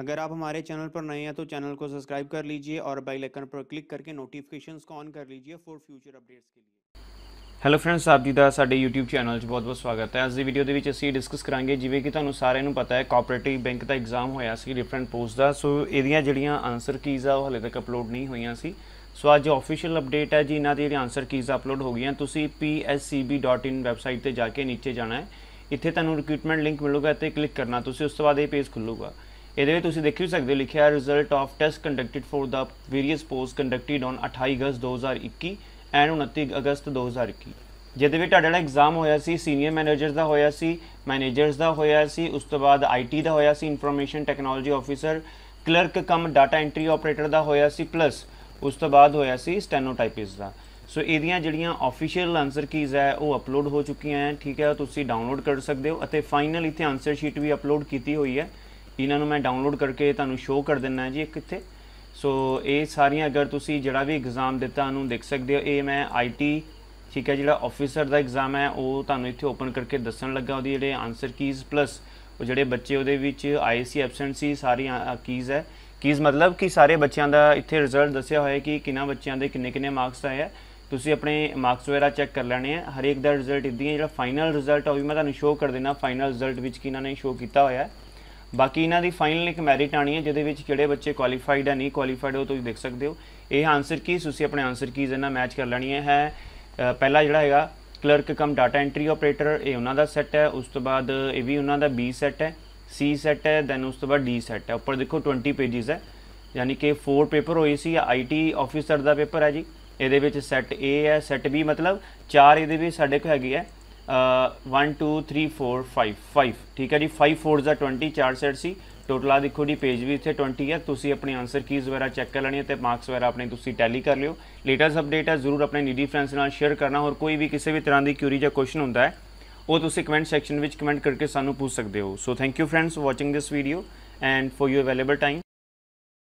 अगर आप हमारे चैनल पर नए हैं तो चैनल को सब्सक्राइब कर लीजिए और बेल आइकन पर क्लिक करके नोटिफिकेशंस को ऑन कर लीजिए फॉर फ्यूचर अपडेट्स के लिए हेलो फ्रेंड्स आप ਜੀ ਦਾ ਸਾਡੇ YouTube ਚੈਨਲ 'ਚ ਬਹੁਤ-ਬਹੁਤ ਸਵਾਗਤ ਹੈ ਅੱਜ ਦੀ ਵੀਡੀਓ ਦੇ ਵਿੱਚ ਅਸੀਂ ਡਿਸਕਸ ਕਰਾਂਗੇ ਜਿਵੇਂ ਕਿ ਤੁਹਾਨੂੰ ਸਾਰਿਆਂ ਨੂੰ ਪਤਾ ਹੈ ਕੋਆਪਰੇਟਿਵ ਬੈਂਕ ਦਾ ਐਗਜ਼ਾਮ ਹੋਇਆ ਸੀ ਡਿਫਰੈਂਟ ਪੋਸਟ ਦਾ ਸੋ ਇਹਦੀਆਂ ਜਿਹੜੀਆਂ ਆਨਸਰ ਕੀਜ਼ ਆ ਉਹ ਹਲੇ ਤੱਕ ਅਪਲੋਡ ਨਹੀਂ ਹੋਈਆਂ ਸੀ ਸੋ ਅੱਜ ਅਫੀਸ਼ੀਅਲ ਅਪਡੇਟ ਹੈ ਜੀ ਇਹਨਾਂ ਦੀ ਜਿਹੜੀ ਆਨਸਰ ਕੀਜ਼ ਅਪਲੋਡ ਹੋ ਗਈਆਂ ਤੁਸੀਂ pscb.in ਵੈਬਸਾਈਟ ਤੇ ਜਾ ਕੇ ਨੀਚੇ ਜਾਣਾ ਹੈ ਇੱਥੇ ਤੁਹਾਨੂੰ ਰਿਕਰੂਟਮੈਂਟ ਲਿੰਕ ਮਿਲੂਗਾ ਤੇ ਕਲਿੱਕ ਕਰਨਾ ਤੁਸੀਂ ਉਸ ਤੋਂ ਬਾਅਦ ਇਹ ਪੇਜ ਖੁੱਲੂਗਾ ਇਹਦੇ ਵਿੱਚ ਤੁਸੀਂ ਦੇਖ ਹੀ ਸਕਦੇ ਹੋ ਲਿਖਿਆ result of test conducted for ਦਾ ਵੇਰੀਅਸ ਪੋਸਟ ਕੰਡਕਟਡ ਔਨ 28 ਅਗਸਤ 2021 ਐਂਡ 29 ਅਗਸਤ 2021 ਜਿਹਦੇ ਵੀ ਤੁਹਾਡਾ ਨਾਲ ਐਗਜ਼ਾਮ ਹੋਇਆ ਸੀ ਸੀਨੀਅਰ ਮੈਨੇਜਰਸ ਦਾ ਹੋਇਆ ਸੀ ਮੈਨੇਜਰਸ ਦਾ ਹੋਇਆ ਸੀ ਉਸ ਤੋਂ ਬਾਅਦ ਆਈਟੀ ਦਾ ਹੋਇਆ ਸੀ information technology officer clerk cum data entry operator ਦਾ ਹੋਇਆ ਸੀ ਪਲੱਸ ਉਸ ਤੋਂ ਬਾਅਦ ਹੋਇਆ ਸੀ ਸਟੈਨੋਟਾਈਪਿਸ ਦਾ ਸੋ ਇਹਦੀਆਂ ਜਿਹੜੀਆਂ ਆਫੀਸ਼ੀਅਲ ਆਨਸਰ ਕੀਜ਼ ਹੈ ਉਹ ਅਪਲੋਡ ਹੋ ਚੁੱਕੀਆਂ ਹੈ ਠੀਕ ਹੈ ਤੁਸੀਂ ਡਾਊਨਲੋਡ ਕਰ ਸਕਦੇ ਹੋ ਅਤੇ ਫਾਈਨਲ ਇੱਥੇ ਆਨਸਰ ਸ਼ੀਟ ਵੀ ਅਪਲੋਡ ਕੀਤੀ ਹੋਈ ਹੈ ਇਹਨਾਂ ਨੂੰ ਮੈਂ ਡਾਊਨਲੋਡ ਕਰਕੇ ਤੁਹਾਨੂੰ ਸ਼ੋਅ ਕਰ ਦਿੰਨਾ ਜੀ ਕਿੱਥੇ ਸੋ ਇਹ ਸਾਰੀਆਂ ਅਗਰ ਤੁਸੀਂ ਜਿਹੜਾ ਵੀ ਐਗਜ਼ਾਮ ਦਿੱਤਾ ਉਹਨੂੰ ਦੇਖ ਸਕਦੇ ਹੋ ਇਹ ਮੈਂ ਆਈਟੀ ਠੀਕ ਹੈ ਜਿਹੜਾ ਆਫੀਸਰ ਦਾ ਐਗਜ਼ਾਮ ਹੈ ਉਹ ਤੁਹਾਨੂੰ ਇੱਥੇ ਓਪਨ ਕਰਕੇ ਦੱਸਣ ਲੱਗਾ ਉਹਦੀ ਜਿਹੜੇ ਆਨਸਰ ਕੀਜ਼ ਪਲੱਸ ਉਹ ਜਿਹੜੇ ਬੱਚੇ ਉਹਦੇ ਵਿੱਚ ਆਈਸੀ ਐਬਸੈਂਸੀ ਸਾਰੀਆਂ ਕੀਜ਼ ਹੈ ਕੀਜ਼ ਮਤਲਬ ਕਿ ਸਾਰੇ ਬੱਚਿਆਂ ਦਾ ਇੱਥੇ ਰਿਜ਼ਲਟ ਦੱਸਿਆ ਹੋਇਆ ਹੈ ਕਿ ਕਿੰਨਾ ਬੱਚਿਆਂ ਦੇ ਕਿੰਨੇ ਕਿੰਨੇ ਮਾਰਕਸ ਆਏ ਆ ਤੁਸੀਂ ਆਪਣੇ ਮਾਰਕਸ ਵਗੈਰਾ ਚੈੱਕ ਕਰ ਲੈਣੇ ਆ ਹਰੇਕ ਦਾ ਰਿਜ਼ਲਟ ਇਦਾਂ ਹੀ ਜਿਹੜਾ ਫਾਈਨਲ ਰਿਜ਼ਲਟ ਆ ਉਹ ਵੀ ਮੈਂ ਤੁਹਾਨੂੰ ਸ਼ੋਅ ਕਰ ਦੇਣਾ ਫਾਈਨਲ ਰਿਜ਼ਲਟ ਵਿੱਚ ਕਿ ਇਹਨਾਂ ਨੇ ਸ਼ੋਅ ਕੀਤਾ ਹੋਇਆ ਹੈ ਬਾਕੀ ਇਹਨਾਂ ਦੀ ਫਾਈਨਲ ਇੱਕ ਮੈਰਿਟ ਆਣੀ ਹੈ ਜਿਹਦੇ ਵਿੱਚ ਕਿਹੜੇ ਬੱਚੇ ਕੁਆਲੀਫਾਈਡ ਆ ਨਹੀਂ ਕੁਆਲੀਫਾਈਡ ਹੋ ਤੁਸੀਂ ਦੇਖ ਸਕਦੇ ਹੋ ਇਹ ਆਨਸਰ ਕੀ ਤੁਸੀਂ ਆਪਣੇ ਆਨਸਰ ਕੀਜ਼ ਇਹਨਾਂ ਮੈਚ ਕਰ ਲੈਣੀ ਹੈ ਪਹਿਲਾ ਜਿਹੜਾ ਹੈਗਾ clerk cum data entry operator ਇਹ ਉਹਨਾਂ ਦਾ ਸੈੱਟ ਹੈ ਉਸ ਤੋਂ ਬਾਅਦ ਇਹ ਵੀ ਉਹਨਾਂ ਦਾ ਬੀ ਸੈੱਟ ਹੈ ਸੀ ਸੈਟ ਹੈ ਦੈਨ ਉਸ ਤੋਂ ਬਾਅਦ ਡੀ ਸੈਟ ਹੈ ਉੱਪਰ ਦੇਖੋ 20 ਪੇजेस ਹੈ ਯਾਨੀ ਕਿ 4 ਪੇਪਰ ਹੋਏ ਸੀ ਆਈਟੀ ਆਫੀਸਰ ਦਾ ਪੇਪਰ ਹੈ ਜੀ ਇਹਦੇ ਵਿੱਚ ਸੈਟ A ਹੈ ਸੈਟ B ਮਤਲਬ ਚਾਰ ਇਹਦੇ ਵਿੱਚ ਸਾਡੇ ਕੋਲ ਹੈਗੀ ਹੈ 1 2 3 4 5 5 ਠੀਕ ਹੈ ਜੀ 5 4 ਦਾ 20 ਚਾਰ ਸੈਟ ਸੀ ਟੋਟਲ ਆ ਦੇਖੋ ਜੀ ਪੇਜ ਵੀ ਇੱਥੇ 20 ਹੈ ਤੁਸੀਂ ਆਪਣੇ ਆਨਸਰ ਕੀਜ਼ ਵਗੈਰਾ ਚੈੱਕ ਕਰ ਲੈਣੀ ਹੈ ਤੇ ਮਾਰਕਸ ਵਗੈਰਾ ਆਪਣੇ ਤੁਸੀਂ ਟੈਲੀ ਕਰ ਲਿਓ ਲੇਟੈਸਟ ਅਪਡੇਟ ਹੈ ਜ਼ਰੂਰ ਆਪਣੇ ਨੀਡੀ ਫਰੈਂਡਸ ਨਾਲ ਸ਼ੇਅਰ ਕਰਨਾ ਹੋਰ ਕੋਈ ਵੀ ਕਿਸੇ ਵੀ ਤਰ੍ਹਾਂ ਦੀ ਕਿਊਰੀ ਜਾਂ ਕੁਐਸਚਨ ਹੁੰਦਾ ਹੈ ਉਹ ਤੁਸੀਂ ਕਮੈਂਟ ਸੈਕਸ਼ਨ ਵਿੱਚ ਕਮੈਂਟ ਕਰਕੇ ਸਾਨੂੰ ਪੁੱਛ ਸਕਦੇ ਹੋ so thank you friends watching this video and for you available time